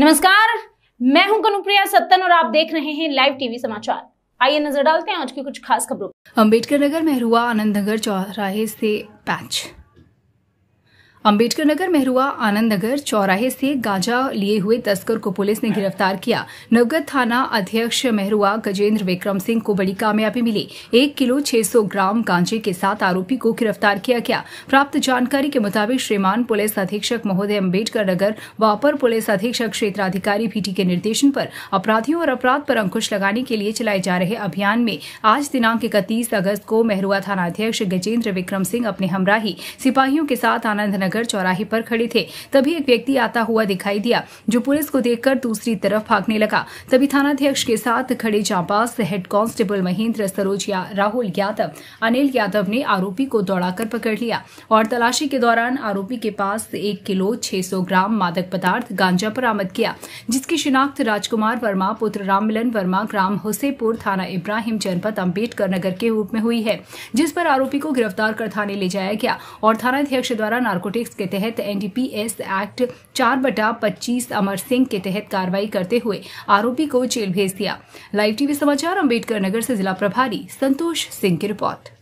नमस्कार मैं हूं कनुप्रिया सत्तन और आप देख रहे हैं लाइव टीवी समाचार आइए नजर डालते हैं आज की कुछ खास खबरों अंबेडकर नगर मेहरुआ आनंद नगर चौराहे से पैच अंबेडकर नगर मेहरुआ आनंद नगर चौराहे से गांजा लिए हुए तस्कर को पुलिस ने गिरफ्तार किया नवगत थाना अध्यक्ष मेहरुआ गजेंद्र विक्रम सिंह को बड़ी कामयाबी मिली एक किलो 600 ग्राम गांजे के साथ आरोपी को गिरफ्तार किया गया प्राप्त जानकारी के मुताबिक श्रीमान पुलिस अधीक्षक महोदय अम्बेडकर नगर व अपर पुलिस अधीक्षक क्षेत्राधिकारी भीटी के निर्देशन पर अपराधियों और अपराध पर अंकुश लगाने के लिए चलाए जा रहे अभियान में आज दिनांक इकतीस अगस्त को मेहरुआ अध्यक्ष गजेंद्र विक्रम सिंह अपने हमराही सिपाहियों के साथ आनंद नगर चौराहे पर खड़े थे तभी एक व्यक्ति आता हुआ दिखाई दिया जो पुलिस को देखकर दूसरी तरफ भागने लगा तभी थानाध्यक्ष के साथ खड़े जाबाज हेड कांस्टेबल महेंद्र सरोज या राहुल यादव अनिल यादव ने आरोपी को दौड़ाकर पकड़ लिया और तलाशी के दौरान आरोपी के पास एक किलो छह ग्राम मादक पदार्थ गांजा बरामद किया जिसकी शिनाख्त राजकुमार वर्मा पुत्र राममिलन वर्मा ग्राम हुसेपुर थाना इब्राहिम जनपद अम्बेडकर नगर के रूप में हुई है जिस पर आरोपी को गिरफ्तार कर थाने ले जाया गया और थानाध्यक्ष द्वारा नार्कोटिक कॉन्टेक्स के तहत एनडीपीएस एक्ट चार बटा पच्चीस अमर सिंह के तहत कार्रवाई करते हुए आरोपी को जेल भेज दिया लाइव टीवी समाचार अम्बेडकर नगर से जिला प्रभारी संतोष सिंह की रिपोर्ट